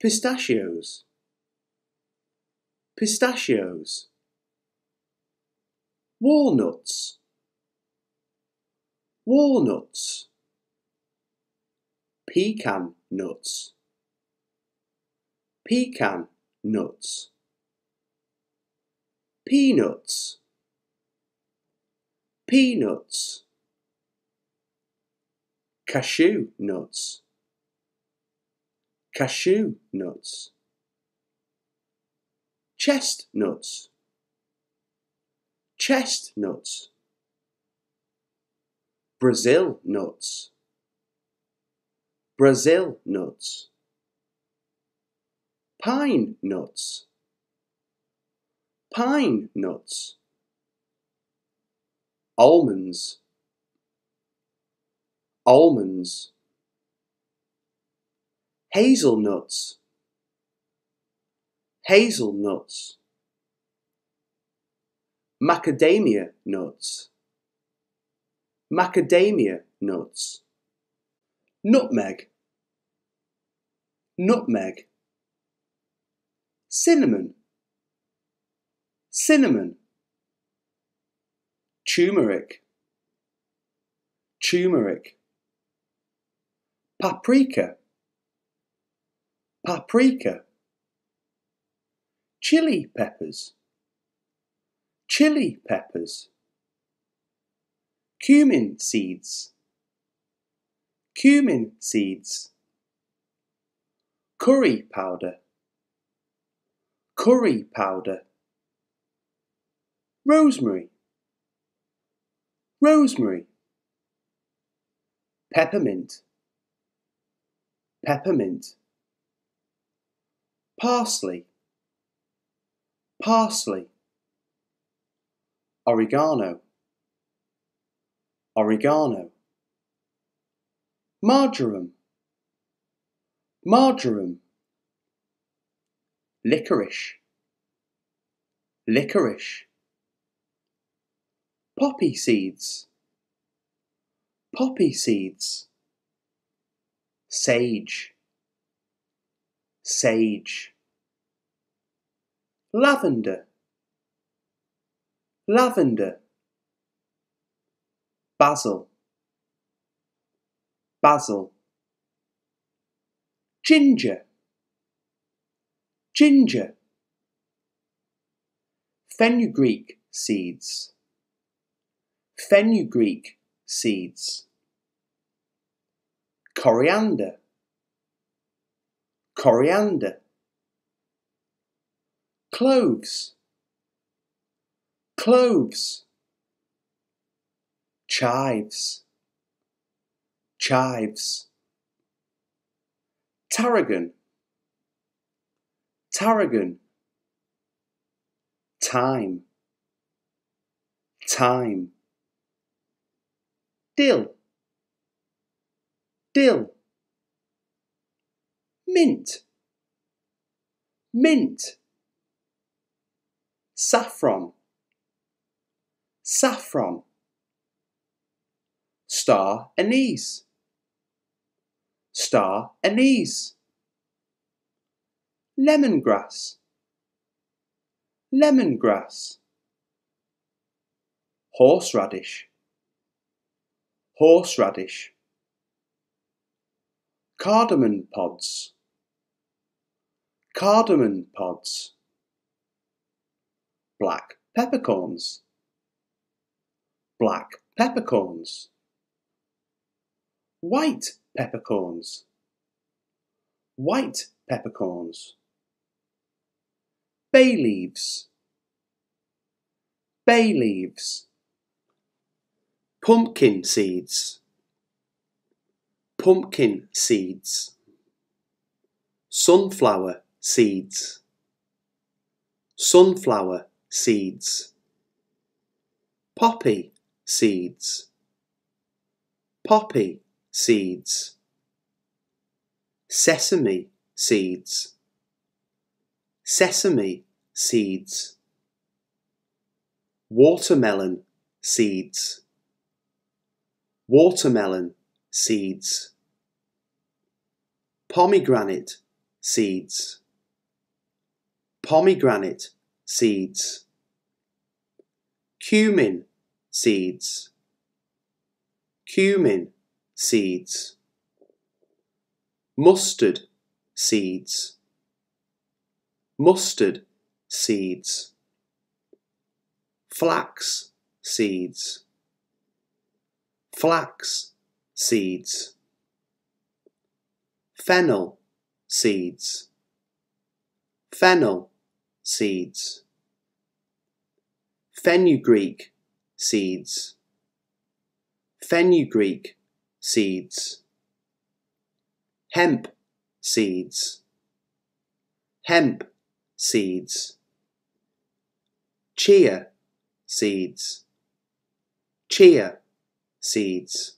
pistachios, pistachios, walnuts, walnuts, pecan nuts, pecan nuts, peanuts, peanuts, cashew nuts cashew nuts, chestnuts, chestnuts, Brazil nuts, Brazil nuts, pine nuts, pine nuts, almonds, almonds hazelnuts hazelnuts macadamia nuts macadamia nuts nutmeg nutmeg cinnamon cinnamon turmeric turmeric paprika paprika, chili peppers, chili peppers, cumin seeds, cumin seeds, curry powder, curry powder, rosemary, rosemary, peppermint, peppermint parsley, parsley, oregano, oregano, marjoram, marjoram, licorice, licorice, poppy seeds, poppy seeds, sage, sage lavender lavender basil basil ginger ginger fenugreek seeds fenugreek seeds coriander coriander cloves, cloves, chives, chives, tarragon, tarragon, time, time, dill, dill, mint, mint, saffron, saffron, star anise, star anise, lemongrass, lemongrass, horseradish, horseradish, cardamom pods, cardamom pods black peppercorns, black peppercorns, white peppercorns, white peppercorns, bay leaves, bay leaves, pumpkin seeds, pumpkin seeds, sunflower seeds, sunflower seeds poppy seeds poppy seeds sesame seeds sesame seeds watermelon seeds watermelon seeds pomegranate seeds pomegranate seeds, cumin seeds, cumin seeds, mustard seeds, mustard seeds, flax seeds, flax seeds, fennel seeds, fennel seeds. Fenugreek seeds. Fenugreek seeds. Hemp seeds. Hemp seeds. Chia seeds. Chia seeds